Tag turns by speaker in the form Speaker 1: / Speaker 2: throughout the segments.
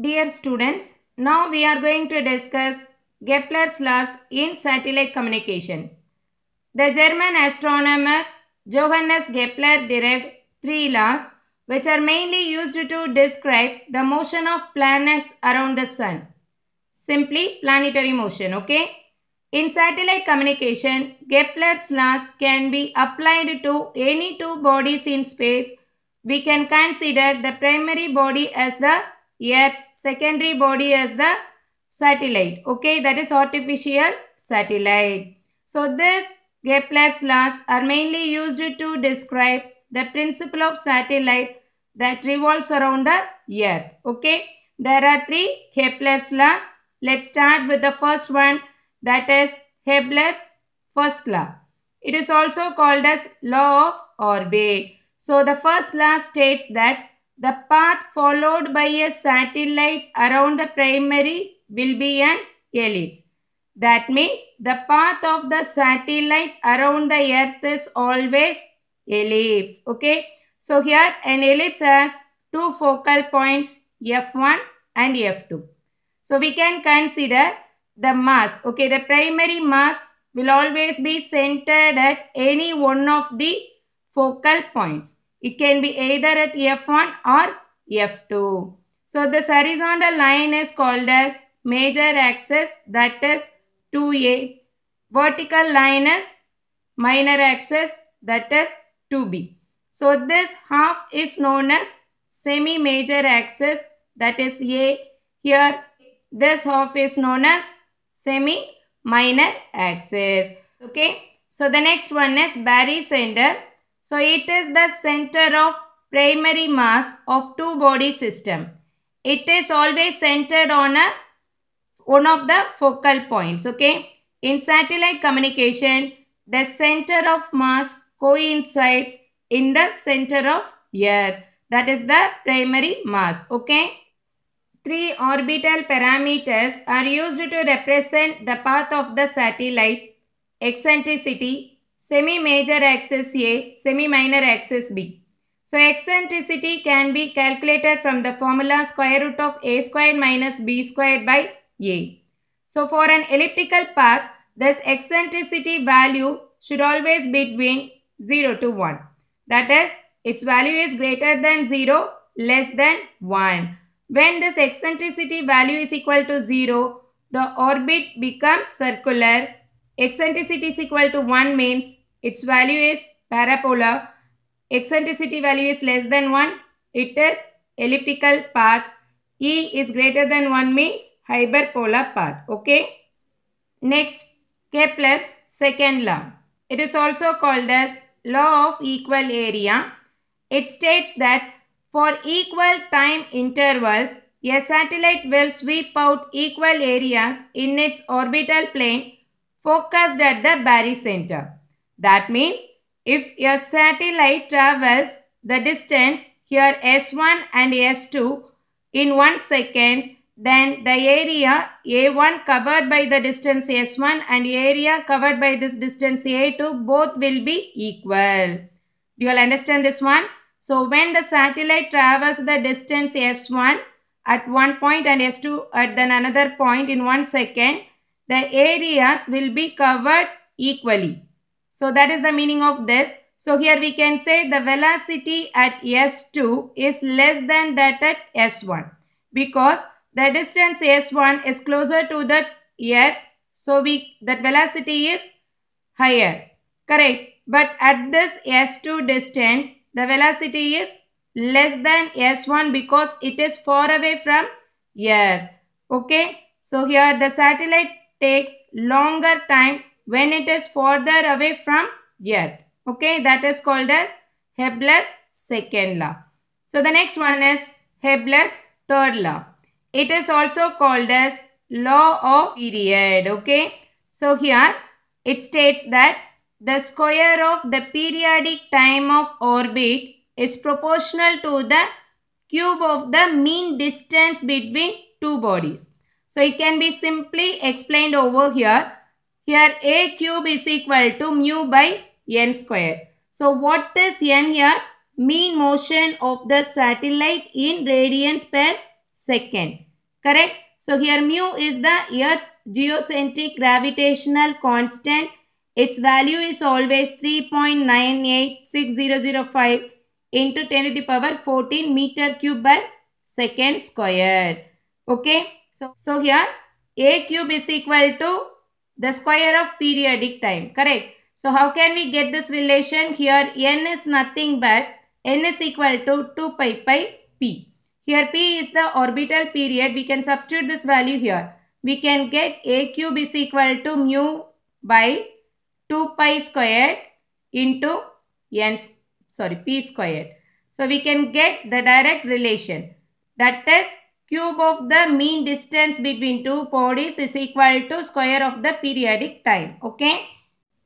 Speaker 1: Dear students, now we are going to discuss Kepler's laws in satellite communication. The German astronomer Johannes Kepler derived three laws which are mainly used to describe the motion of planets around the sun. Simply planetary motion, okay? In satellite communication, Kepler's laws can be applied to any two bodies in space. We can consider the primary body as the here secondary body as the satellite. Okay, that is artificial satellite. So this Kepler's laws are mainly used to describe the principle of satellite that revolves around the earth. Okay, there are three Kepler's laws. Let's start with the first one that is Kepler's first law. It is also called as law of orbit. So the first law states that the path followed by a satellite around the primary will be an ellipse. That means the path of the satellite around the earth is always ellipse. Okay. So here an ellipse has two focal points F1 and F2. So we can consider the mass. Okay. The primary mass will always be centered at any one of the focal points. It can be either at F1 or F2. So this horizontal line is called as major axis that is 2A. Vertical line is minor axis that is 2B. So this half is known as semi-major axis that is A. Here this half is known as semi-minor axis. Okay. So the next one is barycenter. So it is the center of primary mass of two body system. It is always centered on a one of the focal points. Okay. In satellite communication, the center of mass coincides in the center of earth. That is the primary mass. Okay. Three orbital parameters are used to represent the path of the satellite. Eccentricity, semi-major axis A, semi-minor axis B. So eccentricity can be calculated from the formula square root of A squared minus B squared by A. So for an elliptical path, this eccentricity value should always be between 0 to 1. That is, its value is greater than 0, less than 1. When this eccentricity value is equal to 0, the orbit becomes circular. Eccentricity is equal to 1 means its value is parabola. Eccentricity value is less than 1. It is elliptical path. E is greater than 1 means hyperpolar path. Okay. Next, Kepler's second law. It is also called as law of equal area. It states that for equal time intervals, a satellite will sweep out equal areas in its orbital plane focused at the barycenter. That means if a satellite travels the distance here S1 and S2 in 1 second, then the area A1 covered by the distance S1 and area covered by this distance A2 both will be equal. Do you all understand this one? So when the satellite travels the distance S1 at one point and S2 at then another point in one second, the areas will be covered equally. So that is the meaning of this. So here we can say the velocity at S2 is less than that at S1 because the distance S1 is closer to the earth. So we that velocity is higher. Correct. But at this S2 distance, the velocity is less than S1 because it is far away from earth. Okay. So here the satellite takes longer time when it is further away from earth. Okay, that is called as Hebler's second law. So the next one is Hebler's third law. It is also called as law of period. Okay, so here it states that the square of the periodic time of orbit is proportional to the cube of the mean distance between two bodies. So it can be simply explained over here here a cube is equal to mu by n square. So what is n here? Mean motion of the satellite in radians per second. Correct? So here mu is the Earth's geocentric gravitational constant. Its value is always 3.986005 into 10 to the power 14 meter cube per second square. Okay. So, so here a cube is equal to the square of periodic time. Correct. So how can we get this relation here? n is nothing but n is equal to 2 pi pi p. Here p is the orbital period. We can substitute this value here. We can get a cube is equal to mu by 2 pi squared into n sorry p squared. So we can get the direct relation that is Cube of the mean distance between two bodies is equal to square of the periodic time. Okay.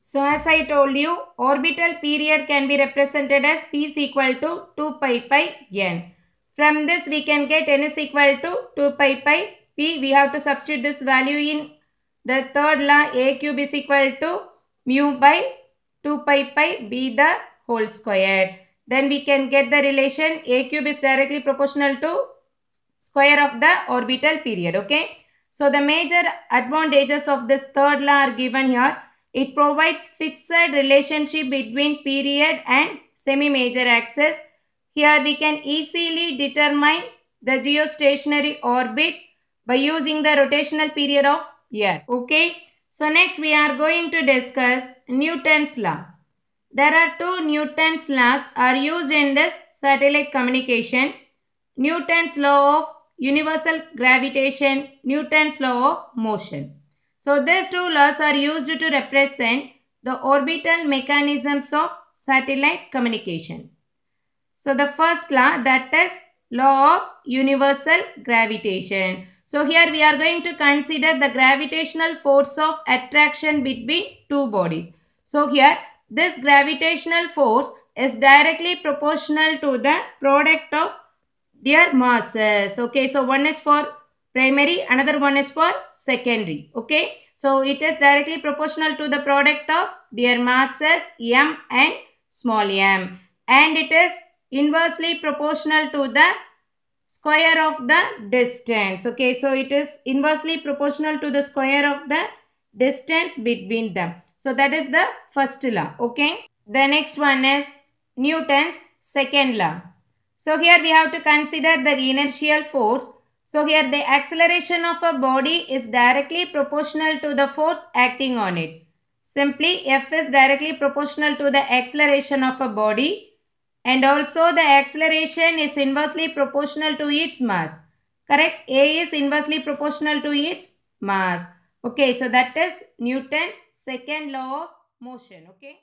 Speaker 1: So as I told you, orbital period can be represented as p is equal to 2 pi pi n. From this we can get n is equal to 2 pi pi p. We have to substitute this value in the third law a cube is equal to mu by 2 pi pi b the whole squared. Then we can get the relation a cube is directly proportional to square of the orbital period. Okay. So the major advantages of this third law are given here. It provides fixed relationship between period and semi-major axis. Here we can easily determine the geostationary orbit by using the rotational period of year. Okay. So next we are going to discuss Newton's law. There are two Newton's laws are used in this satellite communication. Newton's law of universal gravitation, Newton's law of motion. So these two laws are used to represent the orbital mechanisms of satellite communication. So the first law that is law of universal gravitation. So here we are going to consider the gravitational force of attraction between two bodies. So here this gravitational force is directly proportional to the product of their masses. Uh, okay, so one is for primary, another one is for secondary. Okay, so it is directly proportional to the product of their masses m and small m. And it is inversely proportional to the square of the distance. Okay, so it is inversely proportional to the square of the distance between them. So that is the first law. Okay. The next one is Newton's second law. So here we have to consider the inertial force. So here the acceleration of a body is directly proportional to the force acting on it. Simply F is directly proportional to the acceleration of a body and also the acceleration is inversely proportional to its mass. Correct? A is inversely proportional to its mass. Okay, so that is Newton's second law of motion. Okay.